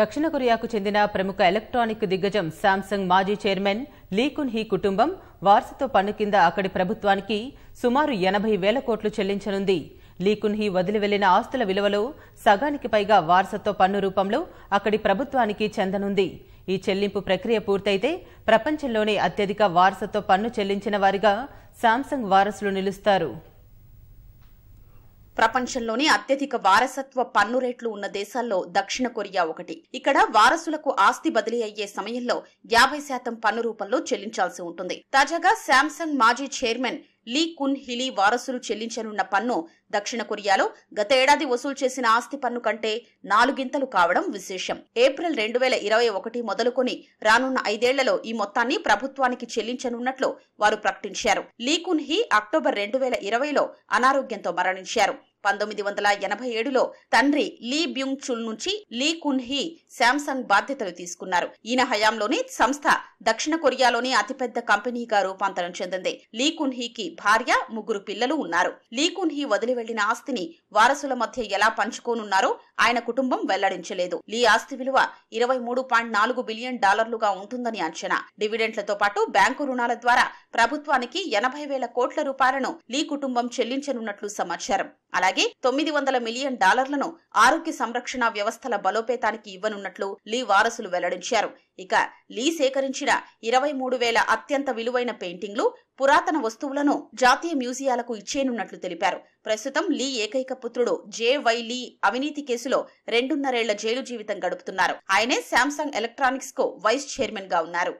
దక్షిణ కొరియాకు చెందిన ప్రముఖ ఎలక్ట్రానిక్ దిగ్గజం శాంసంగ్ మాజీ చైర్మన్ లీకున్ హీ కుటుంబం వారసత్వ పన్ను కింద అక్కడి ప్రభుత్వానికి సుమారు ఎనభై వేల కోట్లు చెల్లించనుంది లీకున్ హీ వదిలి వెళ్లిన ఆస్తుల విలువలో సగానికి పైగా వారసత్వ పన్ను రూపంలో అక్కడి ప్రభుత్వానికి చెందనుంది ఈ చెల్లింపు ప్రక్రియ పూర్తయితే ప్రపంచంలోనే అత్యధిక వారసత్వ పన్ను చెల్లించిన వారిగా శాంసంగ్ వారసులు నిలుస్తారు ప్రపంచంలోనే అత్యధిక వారసత్వ పన్ను రేట్లు ఉన్న దేశాల్లో దక్షిణ కొరియా ఒకటి ఇక్కడ వారసులకు ఆస్తి బదిలీ అయ్యే సమయంలో యాభై శాతం పన్ను రూపంలో చెల్లించాల్సి ఉంటుంది తాజాగా శాంసంగ్ మాజీ చైర్మన్ లీ కున్ హిలీ వారసులు చెల్లించనున్న పన్ను దక్షిణ కొరియాలో గత ఏడాది వసూలు చేసిన ఆస్తి పన్ను కంటే నాలుగింతలు కావడం విశేషం ఏప్రిల్ రెండు వేల ఇరవై ఒకటి మొదలుకొని రానున్న ఐదేళ్లలో ఈ మొత్తాన్ని ప్రభుత్వానికి చెల్లించనున్నట్లు వారు ప్రకటించారు లీ కున్ హీ అక్టోబర్ రెండు వేల ఇరవైలో అనారోగ్యంతో మరణించారు పంతొమ్మిది వందల ఎనభై ఏడులో తండ్రి లీ బ్యుంగ్ చుల్ నుంచి లీ కున్ హీ శాంసంగ్ బాధ్యతలు తీసుకున్నారు ఈయన హయాంలోనే సంస్థ దక్షిణ కొరియాలోని అతిపెద్ద కంపెనీగా రూపాంతరం చెందింది లీ కున్ హీకి భార్య ముగ్గురు పిల్లలు ఉన్నారు లీ కున్ హీ వదిలి వెళ్లిన ఆస్తిని వారసుల మధ్య ఎలా పంచుకోనున్నారో ఆయన కుటుంబం వెల్లడించలేదు లీ ఆస్తి విలువ ఇరవై మూడు పాయింట్ నాలుగు బిలియన్ డాలర్లుగా ఉంటుందని అంచనా డివిడెండ్లతో పాటు బ్యాంకు రుణాల ద్వారా ప్రభుత్వానికి ఎనభై వేల కోట్ల రూపాయలను లీ కుటుంబం చెల్లించనున్నట్లు సమాచారం అలాగే అలాగే తొమ్మిది వందల మిలియన్ డాలర్లను ఆరోగ్య సంరక్షణ వ్యవస్థల బలోపేతానికి ఇవ్వనున్నట్లు లీ వారసులు వెల్లడించారు ఇక లీ సేకరించిన ఇరవై మూడు వేల అత్యంత విలువైన పెయింటింగ్లు పురాతన వస్తువులను జాతీయ మ్యూజియాలకు ఇచ్చేనున్నట్లు తెలిపారు ప్రస్తుతం లీ ఏకైక పుత్రుడు జే వై లీ అవినీతి కేసులో రెండున్నరేళ్ల జైలు జీవితం గడుపుతున్నారు ఆయనే శాంసంగ్ ఎలక్ట్రానిక్స్ కు వైస్ చైర్మన్ గా ఉన్నారు